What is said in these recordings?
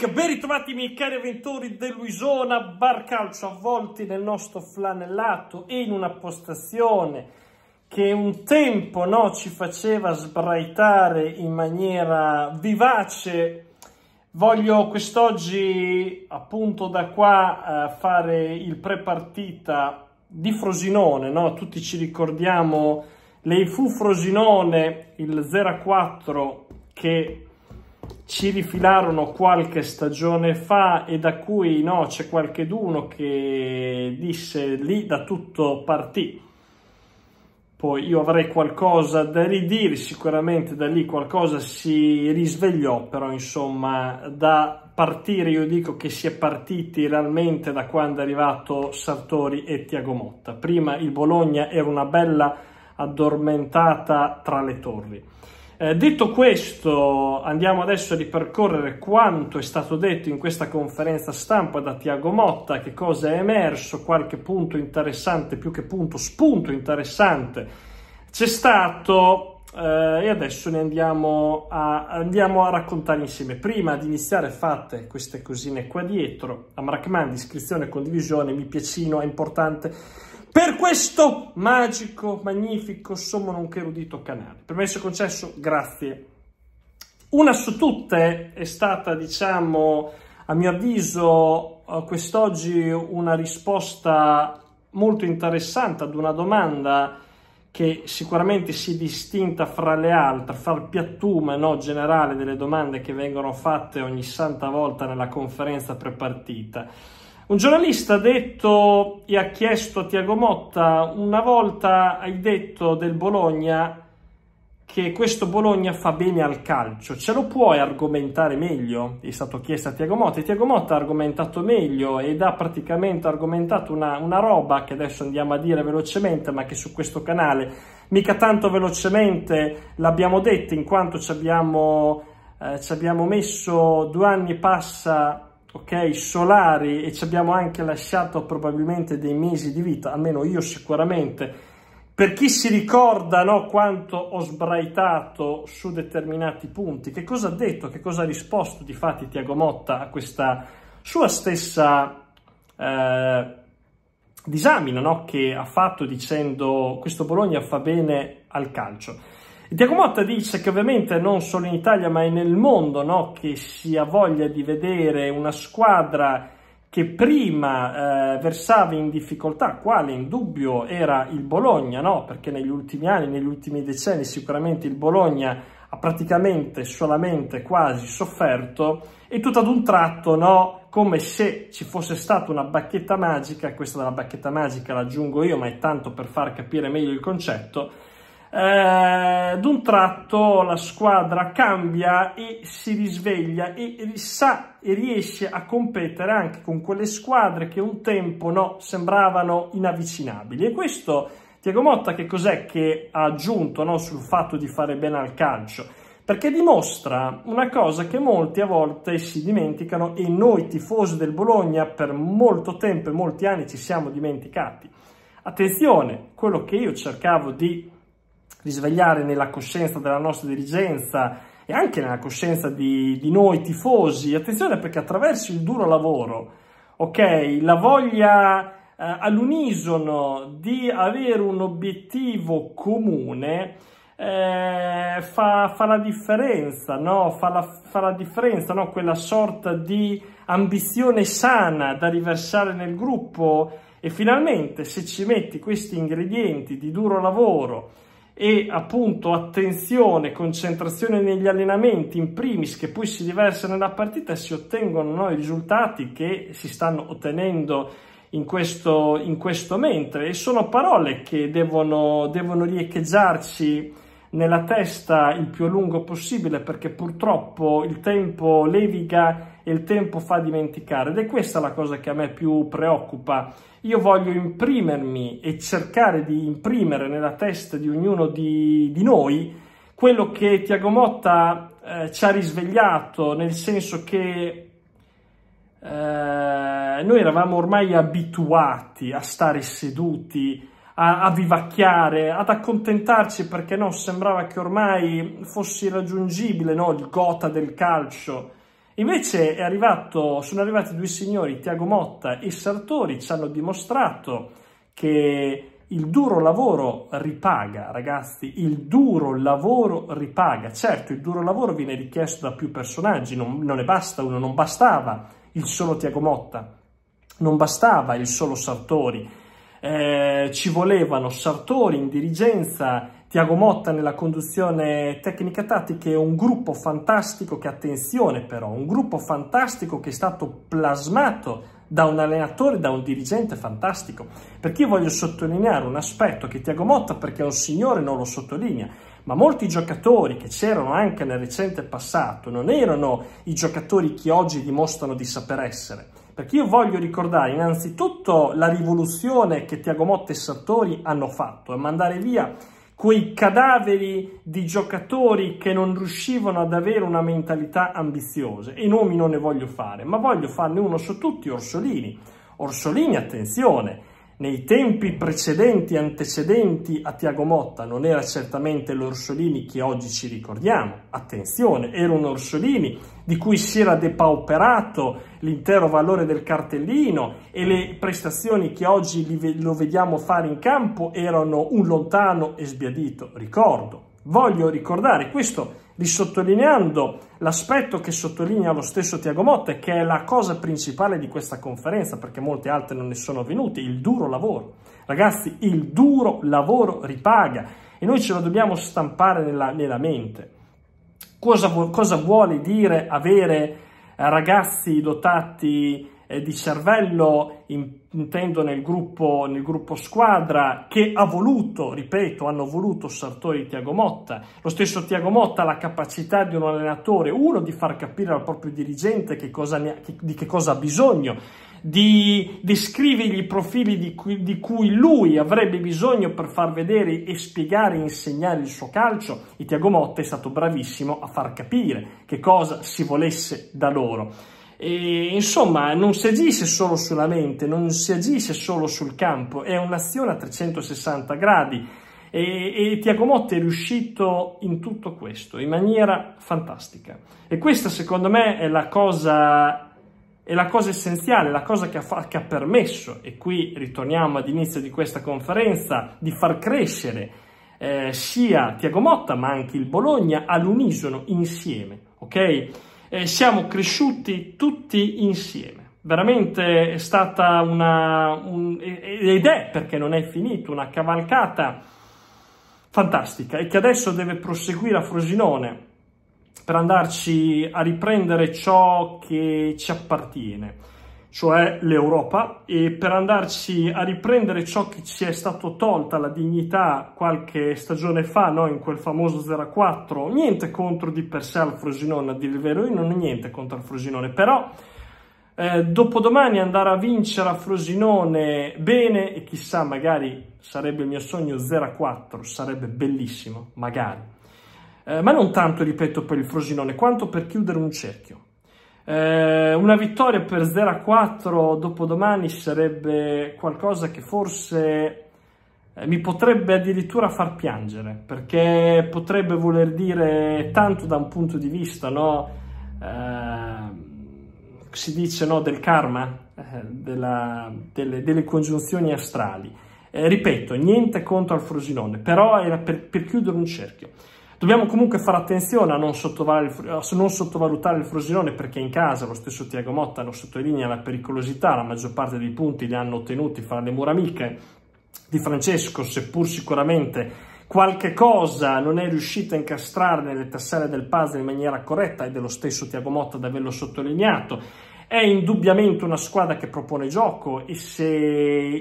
Click, ben ritrovati miei cari avventori dell'Uisona Bar Calcio, avvolti nel nostro flanellato e in una postazione che un tempo no, ci faceva sbraitare in maniera vivace. Voglio quest'oggi, appunto da qua, eh, fare il pre-partita di Frosinone, no? tutti ci ricordiamo l'Eifu Frosinone, il 0-4 che ci rifilarono qualche stagione fa e da cui no, c'è qualcheduno che disse lì da tutto partì. Poi io avrei qualcosa da ridire, sicuramente da lì qualcosa si risvegliò, però insomma da partire io dico che si è partiti realmente da quando è arrivato Sartori e Tiago Motta. Prima il Bologna era una bella addormentata tra le torri. Eh, detto questo, andiamo adesso a ripercorrere quanto è stato detto in questa conferenza stampa da Tiago Motta, che cosa è emerso, qualche punto interessante, più che punto, spunto interessante c'è stato eh, e adesso ne andiamo a, andiamo a, raccontare insieme. Prima di iniziare fate queste cosine qua dietro, Amrakman, mi raccomando iscrizione, condivisione, mi piacino, è importante per questo magico, magnifico, sommo nonché erudito canale. Permesso e concesso, grazie. Una su tutte è stata, diciamo, a mio avviso, eh, quest'oggi una risposta molto interessante ad una domanda che sicuramente si è distinta fra le altre, fra il piattume no, generale delle domande che vengono fatte ogni santa volta nella conferenza prepartita un giornalista ha detto e ha chiesto a Tiago Motta, una volta hai detto del Bologna che questo Bologna fa bene al calcio, ce lo puoi argomentare meglio? È stato chiesto a Tiago Motta e Tiago Motta ha argomentato meglio ed ha praticamente argomentato una, una roba che adesso andiamo a dire velocemente ma che su questo canale mica tanto velocemente l'abbiamo detto in quanto ci abbiamo, eh, ci abbiamo messo due anni passa ok, solari e ci abbiamo anche lasciato probabilmente dei mesi di vita, almeno io sicuramente. Per chi si ricorda no, quanto ho sbraitato su determinati punti, che cosa ha detto, che cosa ha risposto di fatti Tiago Motta a questa sua stessa eh, disamina no, che ha fatto dicendo questo Bologna fa bene al calcio. Diego Motta dice che ovviamente non solo in Italia ma è nel mondo no, che si ha voglia di vedere una squadra che prima eh, versava in difficoltà, quale in dubbio era il Bologna, no? perché negli ultimi anni, negli ultimi decenni sicuramente il Bologna ha praticamente solamente quasi sofferto e tutto ad un tratto, no? come se ci fosse stata una bacchetta magica, questa della bacchetta magica l'aggiungo io, ma è tanto per far capire meglio il concetto, eh, d'un tratto la squadra cambia e si risveglia e sa e riesce a competere anche con quelle squadre che un tempo no, sembravano inavvicinabili. E questo Diego Motta che cos'è che ha aggiunto no, sul fatto di fare bene al calcio? Perché dimostra una cosa che molti a volte si dimenticano e noi tifosi del Bologna per molto tempo e molti anni ci siamo dimenticati. Attenzione, quello che io cercavo di risvegliare nella coscienza della nostra dirigenza e anche nella coscienza di, di noi tifosi. Attenzione perché attraverso il duro lavoro, ok, la voglia eh, all'unisono di avere un obiettivo comune eh, fa, fa, la differenza, no? Fa la, fa la differenza, no? Quella sorta di ambizione sana da riversare nel gruppo e finalmente se ci metti questi ingredienti di duro lavoro, e appunto attenzione, concentrazione negli allenamenti in primis che poi si riversa nella partita si ottengono no, i risultati che si stanno ottenendo in questo, in questo mentre e sono parole che devono, devono riecheggiarci nella testa il più a lungo possibile perché purtroppo il tempo leviga e il tempo fa dimenticare ed è questa la cosa che a me più preoccupa. Io voglio imprimermi e cercare di imprimere nella testa di ognuno di, di noi quello che Tiago Motta eh, ci ha risvegliato, nel senso che eh, noi eravamo ormai abituati a stare seduti, a, a vivacchiare, ad accontentarci perché no, sembrava che ormai fosse irraggiungibile no, il gota del calcio. Invece arrivato, sono arrivati due signori, Tiago Motta e Sartori, ci hanno dimostrato che il duro lavoro ripaga, ragazzi, il duro lavoro ripaga. Certo, il duro lavoro viene richiesto da più personaggi, non, non, ne basta uno, non bastava il solo Tiago Motta, non bastava il solo Sartori, eh, ci volevano Sartori in dirigenza, Tiago Motta nella conduzione tecnica tattica un gruppo fantastico che, attenzione però, un gruppo fantastico che è stato plasmato da un allenatore, da un dirigente fantastico. Perché io voglio sottolineare un aspetto che Tiago Motta, perché è un signore, non lo sottolinea, ma molti giocatori che c'erano anche nel recente passato non erano i giocatori che oggi dimostrano di saper essere perché io voglio ricordare innanzitutto la rivoluzione che Tiago Motta e Sartori hanno fatto e mandare via quei cadaveri di giocatori che non riuscivano ad avere una mentalità ambiziosa. E nomi non ne voglio fare, ma voglio farne uno su tutti, Orsolini. Orsolini, attenzione, nei tempi precedenti, antecedenti a Tiago Motta, non era certamente l'Orsolini che oggi ci ricordiamo. Attenzione, era un Orsolini di cui si era depauperato l'intero valore del cartellino e le prestazioni che oggi lo vediamo fare in campo erano un lontano e sbiadito ricordo. Voglio ricordare questo rissottolineando l'aspetto che sottolinea lo stesso Tiago Motte, che è la cosa principale di questa conferenza, perché molte altre non ne sono venute, il duro lavoro. Ragazzi, il duro lavoro ripaga e noi ce lo dobbiamo stampare nella, nella mente. Cosa, cosa vuole dire avere eh, ragazzi dotati eh, di Cervello, in, intendo nel gruppo, nel gruppo, squadra, che ha voluto, ripeto, hanno voluto Sartori e Tiago Motta. Lo stesso Tiago Motta ha la capacità di un allenatore, uno, di far capire al proprio dirigente che cosa ne ha, che, di che cosa ha bisogno, di descrivergli i profili di cui, di cui, lui avrebbe bisogno per far vedere e spiegare e insegnare il suo calcio e Tiago Motta è stato bravissimo a far capire che cosa si volesse da loro. E, insomma, non si agisce solo sulla mente, non si agisce solo sul campo, è un'azione a 360 gradi. E, e Tiago Motta è riuscito in tutto questo in maniera fantastica. E questa, secondo me, è la cosa è la cosa essenziale, la cosa che ha, che ha, permesso, e qui ritorniamo all'inizio di questa conferenza, di far crescere eh, sia Tiago Motta ma anche il Bologna all'unisono, insieme, ok? eh, siamo cresciuti tutti insieme. Veramente è stata una... Un, ed è perché non è finito, una cavalcata fantastica e che adesso deve proseguire a Frosinone per andarci a riprendere ciò che ci appartiene cioè l'Europa, e per andarci a riprendere ciò che ci è stato tolta, la dignità, qualche stagione fa, no? in quel famoso 0-4. Niente contro di per sé al Frosinone, a dire il vero, io non ho niente contro il Frosinone, però... Eh, dopodomani andare a vincere a Frosinone bene e chissà, magari sarebbe il mio sogno 0-4, sarebbe bellissimo, magari. Eh, ma non tanto, ripeto, per il Frosinone, quanto per chiudere un cerchio. Eh, una vittoria per 0 a 4 dopodomani sarebbe qualcosa che forse eh, mi potrebbe addirittura far piangere perché potrebbe voler dire tanto da un punto di vista no? eh, si dice no, del karma eh, della, delle, delle, congiunzioni astrali eh, ripeto niente contro al Frosinone però era per, per chiudere un cerchio Dobbiamo comunque fare attenzione a non, a non sottovalutare il Frosinone perché in casa lo stesso Tiago Motta lo sottolinea la pericolosità, la maggior parte dei punti li hanno ottenuti fra le mura amiche di Francesco, seppur sicuramente qualche cosa non è riuscita a incastrare nelle tessere del puzzle in maniera corretta è dello stesso Tiago Motta ad averlo sottolineato. È indubbiamente una squadra che propone gioco e se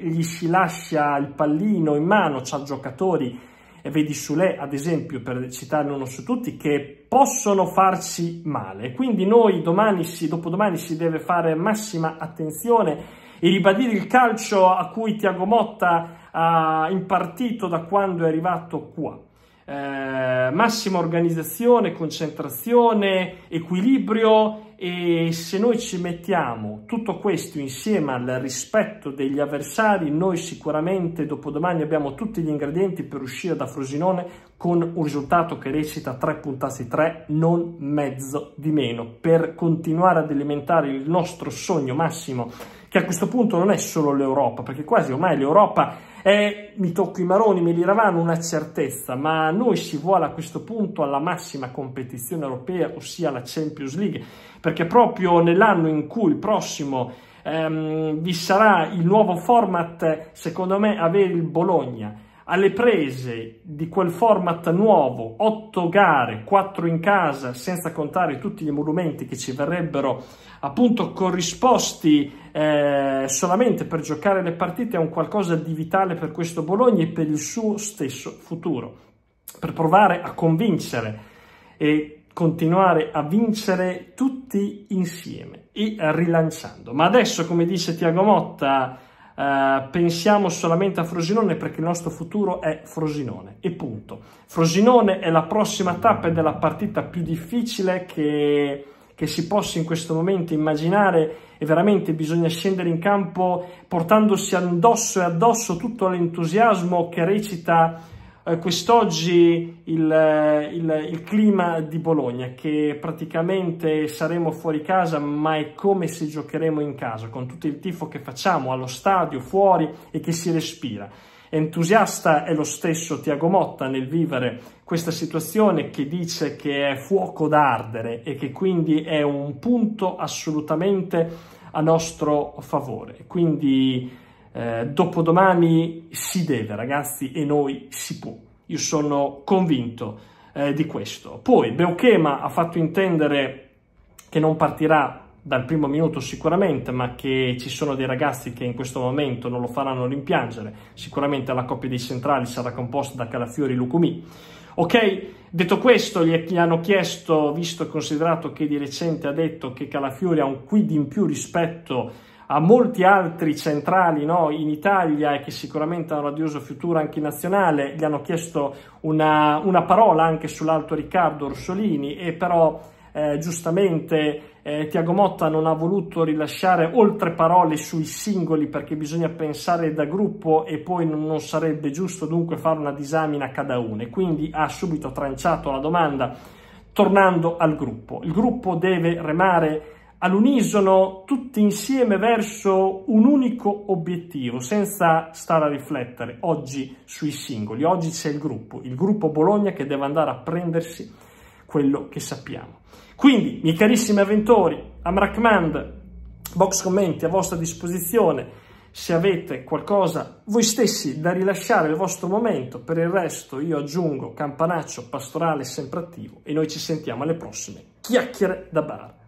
gli si lascia il pallino in mano, ha giocatori e vedi Sule, ad esempio, per citarne uno su tutti, che possono farci male. Quindi noi domani, si, dopodomani, si deve fare massima attenzione e ribadire il calcio a cui Tiago Motta ha impartito da quando è arrivato qua. Eh, massima organizzazione, concentrazione, equilibrio e se noi ci mettiamo tutto questo insieme al rispetto degli avversari, noi sicuramente dopodomani abbiamo tutti gli ingredienti per uscire da Frosinone con un risultato che recita 3 puntati 3, non mezzo di meno, per continuare ad alimentare il nostro sogno massimo che a questo punto non è solo l'Europa, perché quasi ormai l'Europa è, mi tocco i maroni, me li ravano una certezza, ma noi si vuole a questo punto alla massima competizione europea, ossia la Champions League, perché proprio nell'anno in cui il prossimo ehm, vi sarà il nuovo format, secondo me avere il Bologna, alle prese di quel format nuovo, 8 gare, 4 in casa, senza contare tutti gli emolumenti che ci verrebbero appunto corrisposti eh, solamente per giocare le partite, è un qualcosa di vitale per questo Bologna e per il suo stesso futuro, per provare a convincere e continuare a vincere tutti insieme e rilanciando. Ma adesso, come dice Tiago Motta, Uh, pensiamo solamente a Frosinone perché il nostro futuro è Frosinone e punto. Frosinone è la prossima tappa ed è la partita più difficile che, che si possa in questo momento immaginare e veramente bisogna scendere in campo portandosi addosso e addosso tutto l'entusiasmo che recita eh, quest'oggi il, eh, il, il, clima di Bologna, che praticamente saremo fuori casa, ma è come se giocheremo in casa, con tutto il tifo che facciamo allo stadio, fuori e che si respira. Entusiasta è lo stesso Tiago Motta nel vivere questa situazione che dice che è fuoco da ardere e che quindi è un punto assolutamente a nostro favore. Quindi eh, dopodomani si deve, ragazzi, e noi si può. Io sono convinto eh, di questo. Poi Beuchema ha fatto intendere che non partirà dal primo minuto sicuramente, ma che ci sono dei ragazzi che in questo momento non lo faranno rimpiangere. Sicuramente la coppia dei centrali sarà composta da Calafiori e Lucumi. Ok, detto questo, gli hanno chiesto, visto e considerato che di recente ha detto che Calafiori ha un quid in più rispetto a molti altri centrali no, in Italia e che sicuramente hanno un radioso futuro anche nazionale, gli hanno chiesto una, una parola anche sull'alto Riccardo Orsolini e però eh, giustamente eh, Tiago Motta non ha voluto rilasciare oltre parole sui singoli perché bisogna pensare da gruppo e poi non sarebbe giusto dunque fare una disamina a cada uno e quindi ha subito tranciato la domanda tornando al gruppo. Il gruppo deve remare all'unisono, tutti insieme verso un unico obiettivo, senza stare a riflettere oggi sui singoli. Oggi c'è il gruppo, il gruppo Bologna che deve andare a prendersi quello che sappiamo. Quindi, miei carissimi avventori, Amrakmand, box commenti a vostra disposizione, se avete qualcosa voi stessi da rilasciare il vostro momento, per il resto io aggiungo campanaccio pastorale sempre attivo e noi ci sentiamo alle prossime chiacchiere da bar.